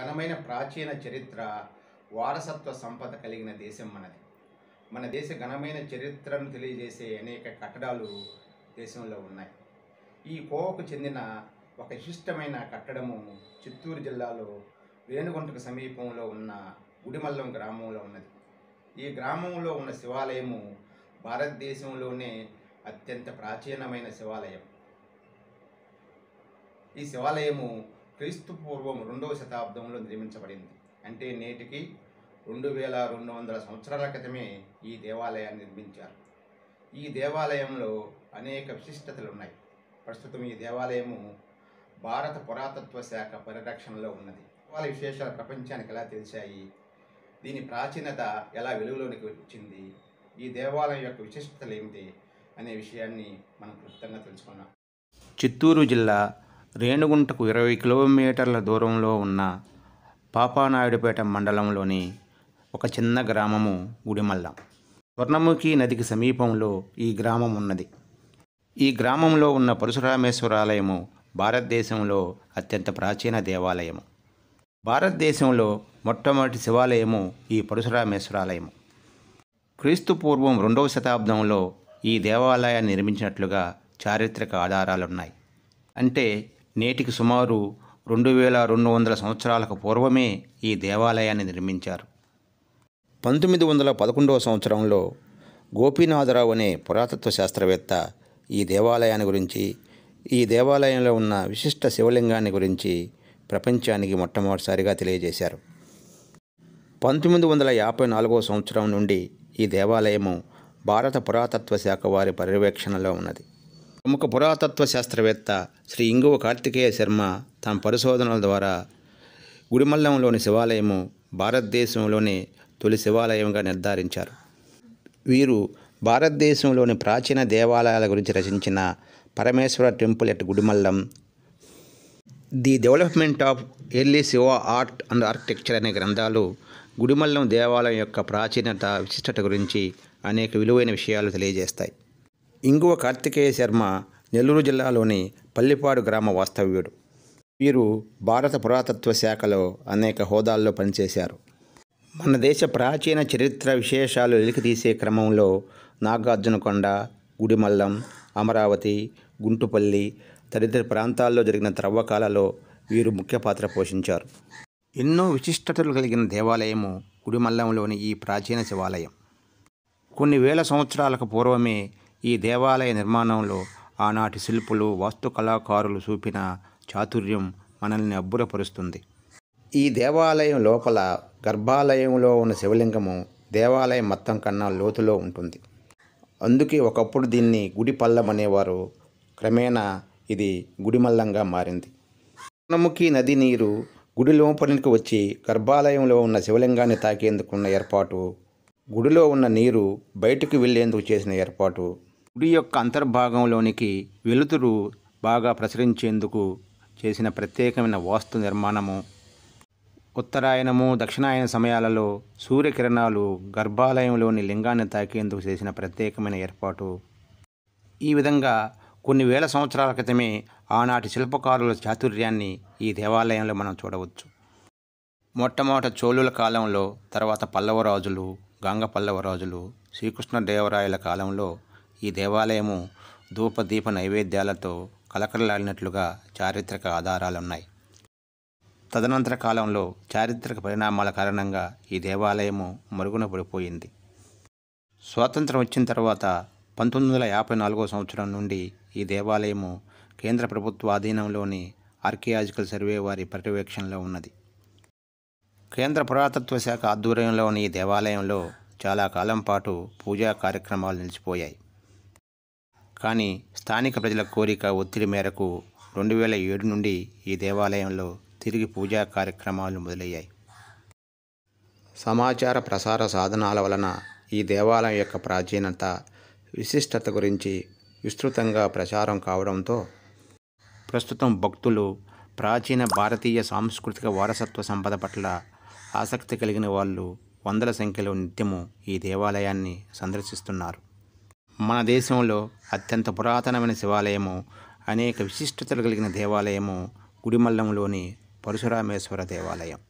ఘనమైన ప్రాచీన చరిత్ర వారసత్వ సంపద కలిగిన దేశం మనది మన దేశ ఘనమైన చరిత్రను తెలియజేసే అనేక కట్టడాలు దేశంలో ఉన్నాయి ఈ కోవకు చెందిన ఒక విశిష్టమైన కట్టడము చిత్తూరు జిల్లాలో రేణుగుంటకు సమీపంలో ఉన్న గుడిమల్లం గ్రామంలో ఉన్నది ఈ గ్రామంలో ఉన్న శివాలయము భారతదేశంలోనే అత్యంత ప్రాచీనమైన శివాలయం ఈ శివాలయము క్రీస్తు పూర్వం రెండవ శతాబ్దంలో నిర్మించబడింది అంటే నేటికి రెండు వేల రెండు వందల సంవత్సరాల క్రితమే ఈ దేవాలయాన్ని నిర్మించారు ఈ దేవాలయంలో అనేక విశిష్టతలు ఉన్నాయి ప్రస్తుతం ఈ దేవాలయము భారత పురాతత్వ శాఖ పరిరక్షణలో ఉన్నది దేవాలయ విశేషాలు ప్రపంచానికి ఎలా తెలిసాయి దీని ప్రాచీనత ఎలా వెలుగులోనికి వచ్చింది ఈ దేవాలయం యొక్క విశిష్టతలు ఏమిటి అనే విషయాన్ని మనం క్లుప్తంగా తెలుసుకున్నాం చిత్తూరు జిల్లా రేణుగుంటకు ఇరవై కిలోమీటర్ల దూరంలో ఉన్న పాపానాయుడుపేట మండలంలోని ఒక చిన్న గ్రామము గుడిమల్ల స్వర్ణముఖి నదికి సమీపంలో ఈ గ్రామం ఉన్నది ఈ గ్రామంలో ఉన్న పరశురామేశ్వరాలయము భారతదేశంలో అత్యంత ప్రాచీన దేవాలయము భారతదేశంలో మొట్టమొదటి శివాలయము ఈ పరశురామేశ్వరాలయము క్రీస్తు పూర్వం రెండవ శతాబ్దంలో ఈ దేవాలయాన్ని నిర్మించినట్లుగా చారిత్రక ఆధారాలున్నాయి అంటే నేటికి సుమారు రెండు వేల రెండు వందల సంవత్సరాలకు పూర్వమే ఈ దేవాలయాన్ని నిర్మించారు పంతొమ్మిది వందల పదకొండవ సంవత్సరంలో గోపీనాథరావు అనే పురాతత్వ శాస్త్రవేత్త ఈ దేవాలయాన్ని గురించి ఈ దేవాలయంలో ఉన్న విశిష్ట శివలింగాన్ని గురించి ప్రపంచానికి మొట్టమొదటిసారిగా తెలియజేశారు పంతొమ్మిది వందల యాభై నాలుగవ సంవత్సరం నుండి ఈ దేవాలయము భారత పురాతత్వ శాఖ వారి పర్యవేక్షణలో ఉన్నది ప్రముఖ పురాతత్వ శాస్త్రవేత్త శ్రీ ఇంగువ కార్తికేయ శర్మ తన పరిశోధనల ద్వారా గుడిమల్లంలోని శివాలయము భారతదేశంలోని తొలి శివాలయంగా నిర్ధారించారు వీరు భారతదేశంలోని ప్రాచీన దేవాలయాల గురించి రచించిన Parameshwara temple at Gudimallam the development of early Shiva art and architecture అనే గ్రంథాలు గుడిమల్లం దేవాలయం యొక్క ప్రాచీనత విశిష్టత గురించి అనేక విలువైన విషయాలు తెలియజేస్తాయి ఇంగువ కార్తికేయ శర్మ నెల్లూరు జిల్లాలోని పల్లిపాడు గ్రామ వాస్తవ్యుడు వీరు భారత పురాతత్వ శాఖలో అనేక హోదాల్లో పనిచేశారు మన దేశ ప్రాచీన చరిత్ర విశేషాలు తీసే క్రమంలో నాగార్జునకొండ గుడిమల్లం అమరావతి గుంటుపల్లి తదితర ప్రాంతాల్లో జరిగిన త్రవ్వకాలలో వీరు ముఖ్య పాత్ర పోషించారు ఎన్నో విశిష్టతలు కలిగిన దేవాలయము గుడిమల్లంలోని ఈ ప్రాచీన శివాలయం కొన్ని వేల సంవత్సరాలకు పూర్వమే ఈ దేవాలయ నిర్మాణంలో ఆనాటి శిల్పులు వాస్తుకళాకారులు చూపిన చాతుర్యం మనల్ని అబ్బురపరుస్తుంది ఈ దేవాలయం లోపల గర్భాలయంలో ఉన్న శివలింగము దేవాలయం మొత్తం కన్నా లోతులో ఉంటుంది అందుకే ఒకప్పుడు దీన్ని గుడి పల్లం అనేవారు క్రమేణా ఇది గుడిమల్లంగా మారింది పూర్ణముఖి నది నీరు గుడి లోపలికి వచ్చి గర్భాలయంలో ఉన్న శివలింగాన్ని తాకేందుకున్న ఏర్పాటు గుడిలో ఉన్న నీరు బయటకు వెళ్లేందుకు చేసిన ఏర్పాటు గుడి యొక్క అంతర్భాగంలోనికి వెలుతురు బాగా ప్రసరించేందుకు చేసిన ప్రత్యేకమైన వాస్తు నిర్మాణము ఉత్తరాయణము దక్షిణాయన సమయాలలో సూర్యకిరణాలు గర్భాలయంలోని లింగాన్ని తాకేందుకు చేసిన ప్రత్యేకమైన ఏర్పాటు ఈ విధంగా కొన్ని వేల సంవత్సరాల క్రితమే ఆనాటి శిల్పకారుల చాతుర్యాన్ని ఈ దేవాలయంలో మనం చూడవచ్చు మొట్టమొదట చోళుల కాలంలో తర్వాత పల్లవరాజులు గంగ పల్లవరాజులు శ్రీకృష్ణదేవరాయల కాలంలో ఈ దేవాలయము ధూపదీప నైవేద్యాలతో కలకలలాడినట్లుగా చారిత్రక ఆధారాలున్నాయి తదనంతర కాలంలో చారిత్రక పరిణామాల కారణంగా ఈ దేవాలయము మరుగున పడిపోయింది స్వాతంత్రం వచ్చిన తర్వాత పంతొమ్మిది వందల యాభై నాలుగో సంవత్సరం నుండి ఈ దేవాలయము కేంద్ర ప్రభుత్వ ఆధీనంలోని ఆర్కియాలజికల్ సర్వే వారి పర్యవేక్షణలో ఉన్నది కేంద్ర పురాతత్వ శాఖ ఆధ్వర్యంలోని ఈ దేవాలయంలో చాలా కాలం పాటు పూజా కార్యక్రమాలు నిలిచిపోయాయి కానీ స్థానిక ప్రజల కోరిక ఒత్తిడి మేరకు రెండు వేల ఏడు నుండి ఈ దేవాలయంలో తిరిగి పూజా కార్యక్రమాలు మొదలయ్యాయి సమాచార ప్రసార సాధనాల వలన ఈ దేవాలయం యొక్క ప్రాచీనత విశిష్టత గురించి విస్తృతంగా ప్రచారం కావడంతో ప్రస్తుతం భక్తులు ప్రాచీన భారతీయ సాంస్కృతిక వారసత్వ సంపద పట్ల ఆసక్తి కలిగిన వాళ్ళు వందల సంఖ్యలో నిత్యము ఈ దేవాలయాన్ని సందర్శిస్తున్నారు మన దేశంలో అత్యంత పురాతనమైన శివాలయము అనేక విశిష్టతలు కలిగిన దేవాలయము గుడిమల్లంలోని పరశురామేశ్వర దేవాలయం